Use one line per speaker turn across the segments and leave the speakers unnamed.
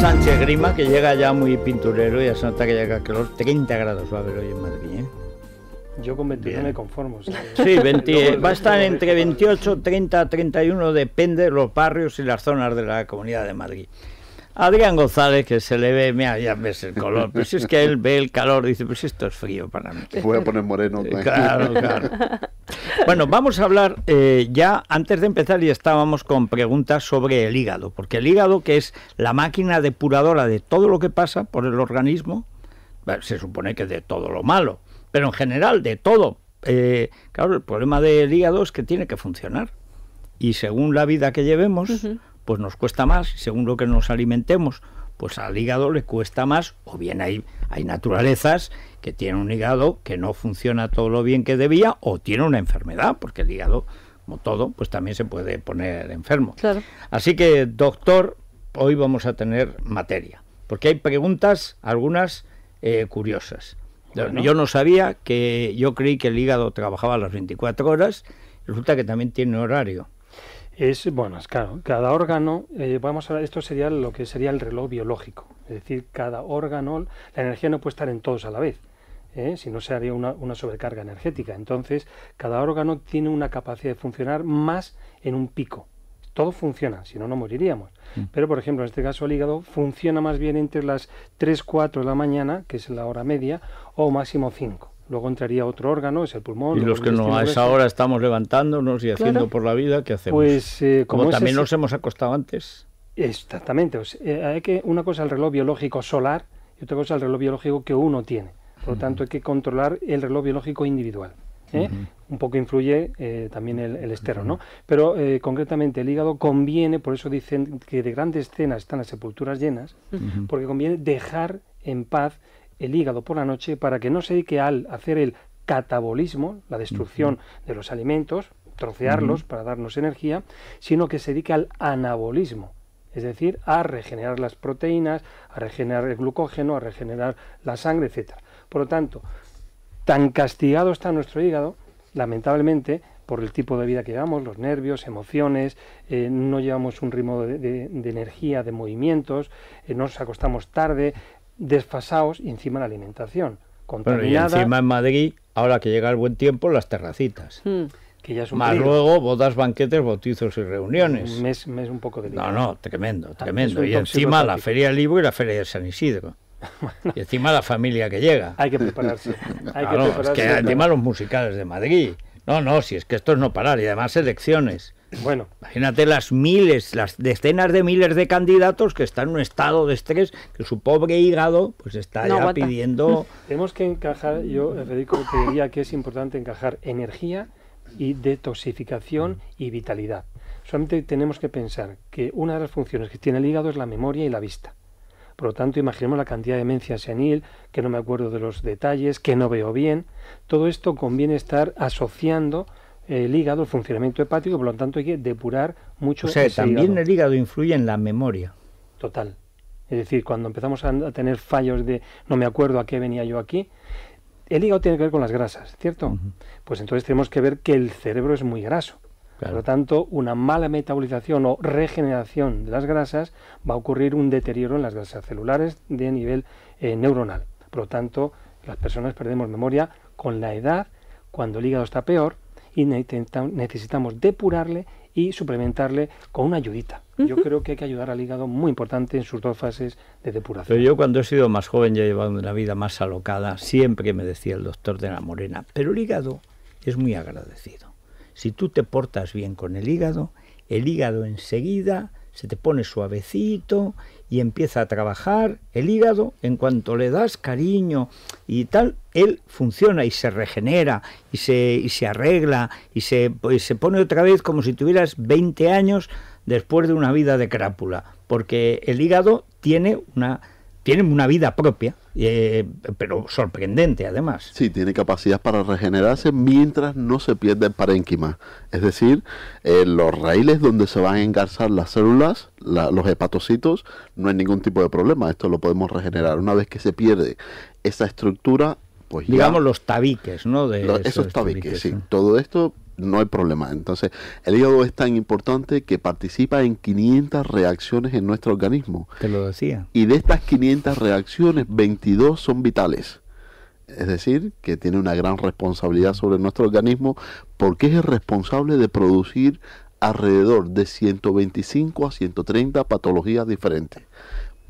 Sánchez Grima, que llega ya muy pinturero y ya se que llega a calor 30 grados va a haber hoy en Madrid.
¿eh? Yo con 21 me conformo. Sí, 20, va a
estar entre 28, 30, 31, depende de los barrios y las zonas de la Comunidad de Madrid. Adrián González, que se le ve, ya ves el color, pero pues si es que él ve el calor, dice, pues esto es frío para mí. Voy a poner moreno. Pues. Claro, claro. Bueno, vamos a hablar eh, ya, antes de empezar y estábamos con preguntas sobre el hígado, porque el hígado que es la máquina depuradora de todo lo que pasa por el organismo, se supone que de todo lo malo, pero en general de todo. Eh, claro, el problema del hígado es que tiene que funcionar y según la vida que llevemos, pues nos cuesta más, según lo que nos alimentemos pues al hígado le cuesta más, o bien hay, hay naturalezas que tienen un hígado que no funciona todo lo bien que debía, o tiene una enfermedad, porque el hígado, como todo, pues también se puede poner enfermo. Claro. Así que, doctor, hoy vamos a tener materia, porque hay preguntas, algunas eh, curiosas. Yo no sabía que yo creí que el hígado trabajaba
las 24 horas, resulta que también tiene horario es, bueno, es claro, cada órgano, eh, vamos a esto sería lo que sería el reloj biológico, es decir, cada órgano, la energía no puede estar en todos a la vez, ¿eh? si no se haría una, sobrecarga energética. Entonces, cada órgano tiene una capacidad de funcionar más en un pico. Todo funciona, si no, no moriríamos. Mm. Pero, por ejemplo, en este caso el hígado funciona más bien entre las 3, 4 de la mañana, que es la hora media, o máximo 5. Luego entraría otro órgano, es el pulmón. Y los que no a esa hora
estamos levantándonos y haciendo por la vida, ¿qué hacemos? Pues, eh, como, también nos hemos
acostado antes. Exactamente. Eh, hay que una cosa el reloj biológico solar y otra cosa el reloj biológico que uno tiene. Por lo tanto, hay que controlar el reloj biológico individual. ¿eh? Un poco influye también el, estero, ¿no? Pero concretamente el hígado conviene, por eso dicen que de grandes cenas están las sepulturas llenas, porque conviene dejar en paz el hígado por la noche para que no se dedique al hacer el catabolismo, la destrucción de los alimentos, trocearlos para darnos energía, sino que se dedique al anabolismo, es decir, a regenerar las proteínas, a regenerar el glucógeno, a regenerar la sangre, etc. Por lo tanto, tan castigado está nuestro hígado, lamentablemente, por el tipo de vida que llevamos, los nervios, emociones, eh, no llevamos un ritmo de, energía, de movimientos, eh, nos acostamos tarde, desfasados y encima la alimentación contaminada. y encima
en Madrid, ahora que llega el buen tiempo, las terracitas. Hmm.
Que ya Más luego
bodas, banquetes, bautizos y reuniones. Un mes, un poco delicado. No, no, tremendo, ah, tremendo. y encima la Feria del Libro y la Feria de San Isidro. Y encima la familia que llega.
Hay que prepararse. Hay que que encima
los musicales de Madrid. No, no, si es que esto es no parar. Y además elecciones. Bueno. Imagínate las miles, las decenas de miles de candidatos que están en un estado de estrés que su pobre hígado pues está ya pidiendo.
Tenemos que encajar, yo Federico te diría que es importante encajar energía y detoxificación y vitalidad. Solamente tenemos que pensar que una de las funciones que tiene el hígado es la memoria y la vista. Por lo tanto, imaginemos la cantidad de demencia senil, que no me acuerdo de los detalles, que no veo bien. Todo esto conviene estar asociando el hígado, el funcionamiento hepático, por lo tanto hay que depurar mucho. O sea, también el hígado influye en la memoria. Total. Es decir, cuando empezamos a, tener fallos de no me acuerdo a qué venía yo aquí, el hígado tiene que ver con las grasas, ¿cierto? Pues entonces tenemos que ver que el cerebro es muy graso. Por lo tanto, una mala metabolización o regeneración de las grasas va a ocurrir un deterioro en las grasas celulares de nivel eh, neuronal. Por lo tanto, las personas perdemos memoria con la edad, cuando el hígado está peor, y necesitamos depurarle y suplementarle con una ayudita. Yo creo que hay que ayudar al hígado, muy importante en sus dos fases de depuración. Pero
yo cuando he sido más joven ya he llevado una vida más alocada, siempre me decía el doctor de la Morena,
pero el hígado
es muy agradecido. Si tú te portas bien con el hígado, el hígado enseguida se te pone suavecito y empieza a trabajar. El hígado, en cuanto le das cariño y tal, él funciona y se regenera y se, y se arregla y se, pues, se pone otra vez como si tuvieras 20 años después de una vida de crápula, porque el hígado tiene una tienen una vida propia,
eh, pero sorprendente además. Sí, tiene capacidad para regenerarse mientras no se pierden el parénquima. Es decir, eh, los raíles donde se van a engarzar las células, los hepatocitos, no hay ningún tipo de problema. Esto lo podemos regenerar. Una vez que se pierde esa estructura, pues Digamos
los tabiques, ¿no? De esos, tabiques, sí.
Todo esto no hay problema. Entonces, el hígado es tan importante que participa en 500 reacciones en nuestro organismo. Te lo decía. Y de estas 500 reacciones, 22 son vitales. Es decir, que tiene una gran responsabilidad sobre nuestro organismo porque es el responsable de producir alrededor de 125 a 130 patologías diferentes.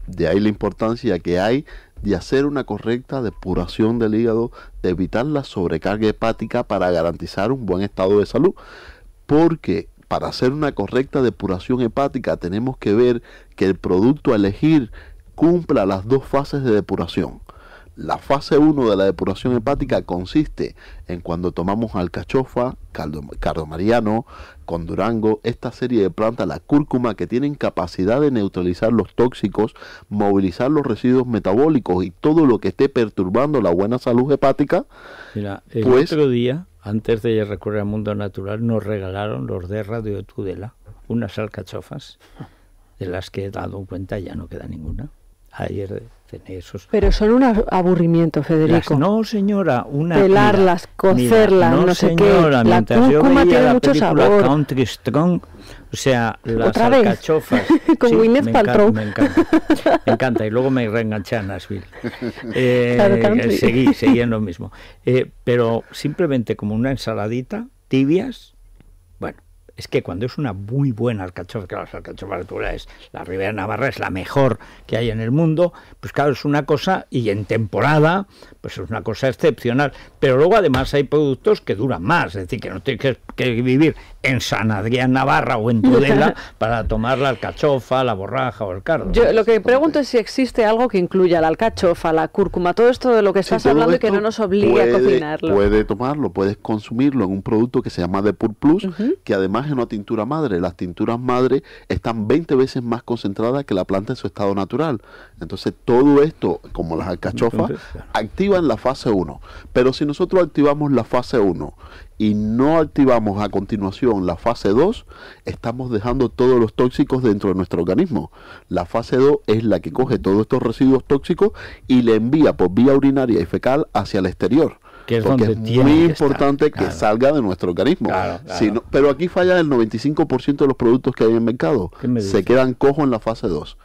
De ahí la importancia que hay de hacer una correcta depuración del hígado, de evitar la sobrecarga hepática para garantizar un buen estado de salud. Porque para hacer una correcta depuración hepática tenemos que ver que el producto a elegir cumpla las dos fases de depuración. La fase 1 de la depuración hepática consiste en cuando tomamos alcachofa, cardomariano, con durango, esta serie de plantas, la cúrcuma, que tienen capacidad de neutralizar los tóxicos, movilizar los residuos metabólicos y todo lo que esté perturbando la buena salud hepática. Mira, el pues
otro día, antes de ir recorrer al mundo natural, nos regalaron los de Radio Tudela unas alcachofas, de las que he dado cuenta ya no queda ninguna. Ayer pero son un aburrimiento, Federico. no, señora, una. Pelarlas, cocerlas, no, sé señora, qué. Mientras la yo veía tiene la mucho Country Strong, o sea, las alcachofas.
Con sí, me Encanta, me
encanta, Y luego me reenganché a Nashville. Eh, seguí, seguí en lo mismo. Eh, pero simplemente como una ensaladita, tibias, es que cuando es una muy buena alcachofa, ...que la alcachofa naturales, es la Ribera Navarra es la mejor que hay en el mundo, pues claro, es una cosa y en temporada, pues es una cosa excepcional, pero luego además hay productos que duran más, es decir, que no tienes que vivir en San Adrián Navarra o en Tudela para tomar la
alcachofa, la borraja o el cardo. Yo lo que pregunto es si existe algo que incluya la alcachofa, la cúrcuma, todo esto de lo que estás hablando y que no nos obligue a cocinarlo. Puede tomarlo, puedes consumirlo en un producto que se llama Depur Plus, que además es una tintura madre. Las tinturas madre están 20 veces más concentradas que la planta en su estado natural. Entonces todo esto, como las alcachofas, ...activa activan la fase 1. Pero si nosotros activamos la fase 1 y no activamos a continuación la fase 2, estamos dejando todos los tóxicos dentro de nuestro organismo. La fase 2 es la que coge todos estos residuos tóxicos y le envía por vía urinaria y fecal hacia el exterior. porque es muy importante que salga de nuestro organismo. pero aquí falla el 95% de los productos que hay en el mercado. se quedan cojos en la fase 2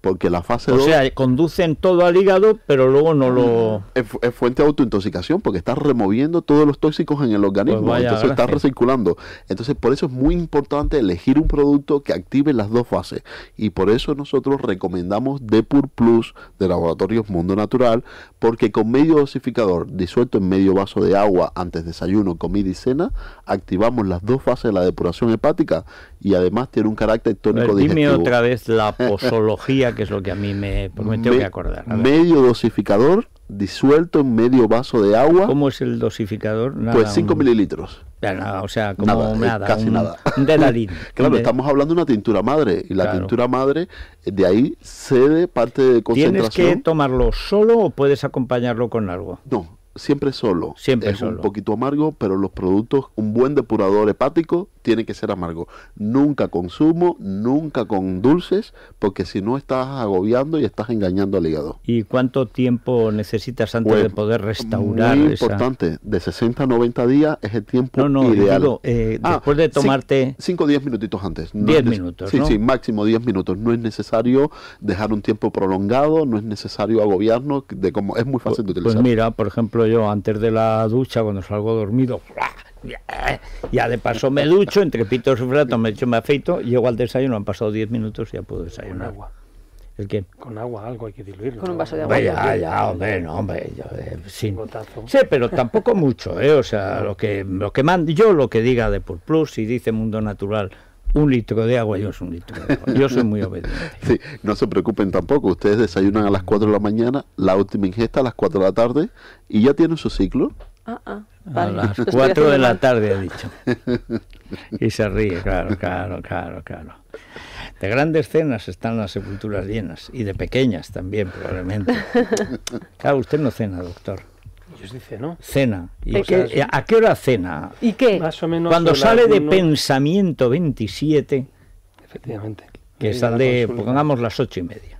porque la fase O sea, conducen todo al hígado, pero luego no lo... Es, fuente de autointoxicación, porque está removiendo todos los tóxicos en el organismo, Eso pues entonces recirculando. Entonces, por eso es muy importante elegir un producto que active las dos fases. Y por eso nosotros recomendamos Depur Plus de Laboratorios Mundo Natural, porque con medio dosificador disuelto en medio vaso de agua antes de desayuno, comida y cena, activamos las dos fases de la depuración hepática y además tiene un carácter tónico Dime otra
vez la posología que es lo que a mí me, tengo que acordar.
Medio dosificador disuelto en medio vaso de agua. ¿Cómo es el dosificador? pues 5
mililitros.
Ya, o sea, como nada, casi nada. claro, estamos hablando de una tintura madre y la tintura madre eh, de ahí cede parte de concentración. ¿Tienes que
tomarlo solo o puedes acompañarlo con algo? No,
siempre solo. Siempre es un poquito amargo, pero los productos, un buen depurador hepático tiene que ser amargo. Nunca con zumo, nunca con dulces, porque si no estás agobiando y estás engañando al hígado.
¿Y cuánto
tiempo necesitas antes pues, de poder restaurar? Muy importante, de 60 a 90 días es el tiempo no, no, ideal. Eh, ah, después de tomarte... 5 o 10 minutitos antes. 10 minutos. Sí, sí, máximo 10 minutos. No es necesario dejar un tiempo prolongado, no es necesario agobiarnos, de como es muy fácil de pues utilizar. Pues mira,
por ejemplo, yo antes de la ducha, cuando salgo dormido, ya de paso me ducho, entre pitos y fratos me echo, me afeito, llego al desayuno, han pasado 10 minutos y ya puedo desayunar. Con agua. ¿El qué?
Con agua, algo hay que diluirlo. Con un vaso de agua. ya, ya, hombre,
no, hombre. Eh, sí, pero tampoco mucho, ¿eh? O sea, lo que, lo que yo lo que diga de Purplus Plus, dice Mundo Natural un litro de agua, yo soy un litro Yo soy muy
obediente. no se preocupen tampoco, ustedes desayunan a las 4 de la mañana, la última ingesta a las 4 de la tarde y ya tienen su ciclo.
Ah, ah, a las 4 de la
tarde, ha dicho. Y se ríe, claro, claro, claro, claro. De
grandes cenas están las sepulturas llenas y de pequeñas también, probablemente. Claro, usted no cena, doctor. Cena. ¿Y ¿A, qué, hora cena?
¿Y qué? Más o menos Cuando sale de
Pensamiento 27.
Efectivamente.
Que sale, pongamos las ocho y media.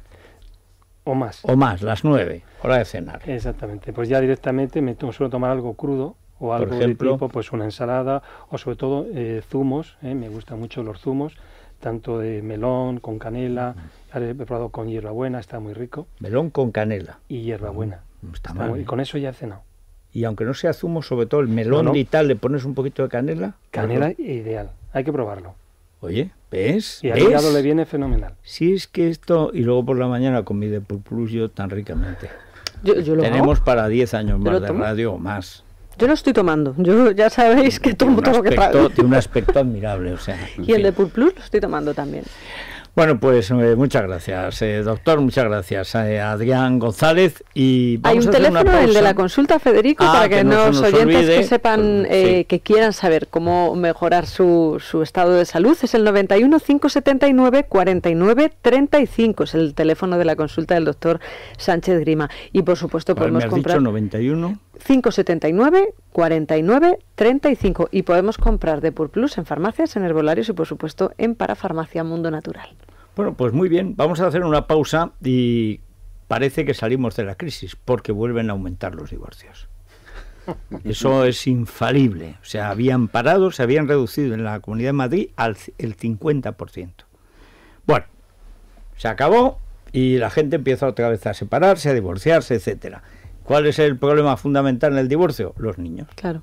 O más. O más, las nueve, hora de cenar. Exactamente. Pues ya directamente me suelo tomar algo crudo o algo de tipo, pues una ensalada o sobre todo eh, zumos. Eh, me gustan mucho los zumos, tanto de melón, con canela. Mm. He probado con hierbabuena, está muy rico.
Melón con canela.
Y hierbabuena está, mal. Y con eso ya he
Y aunque no sea zumo, sobre todo el melón y
tal, le pones un poquito de
canela. Canela
ideal. Hay que probarlo. Oye,
¿ves? Y al le viene fenomenal. Si es que esto, y luego por la mañana con mi de yo tan ricamente.
Yo, lo Tenemos
para 10 años más de radio o más.
Yo lo estoy tomando. Yo ya sabéis que tomo todo lo que Tiene
un aspecto admirable, o sea. y el de
purplus lo estoy tomando también.
Bueno, pues eh, muchas gracias, eh, doctor, muchas gracias, eh, Adrián González. Y Hay un teléfono, el de la consulta,
Federico, ah, para que, los oyentes que sepan, pues, que quieran saber cómo mejorar su, su estado de salud, es el 91 579 49 35, es el teléfono de la consulta del doctor Sánchez Grima. Y por supuesto podemos comprar...
91.
579 49 35 y podemos comprar de Pur Plus en farmacias, en herbolarios y por supuesto en Parafarmacia Mundo Natural.
Bueno, pues muy bien, vamos a hacer una pausa y parece que salimos de la crisis porque vuelven a aumentar los divorcios. Eso es infalible. O sea, habían parado, se habían reducido en la Comunidad de Madrid al el 50%. Bueno, se acabó y la gente empieza otra vez a separarse, a divorciarse, etcétera. ¿Cuál es el problema fundamental en el divorcio? Los niños. Claro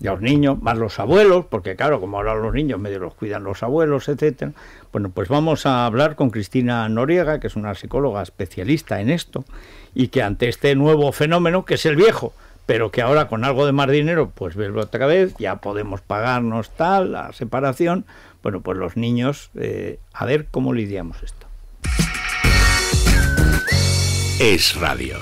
y los niños, más los abuelos, porque claro, como ahora los niños medio los cuidan los abuelos, etcétera. Bueno, pues vamos a hablar con Cristina Noriega, que es una psicóloga especialista en esto, y que ante este nuevo fenómeno, que es el viejo, pero que ahora con algo de más dinero, pues verlo otra vez, ya podemos pagarnos tal, la separación, bueno, pues los niños, eh, a ver cómo lidiamos esto. Es radio.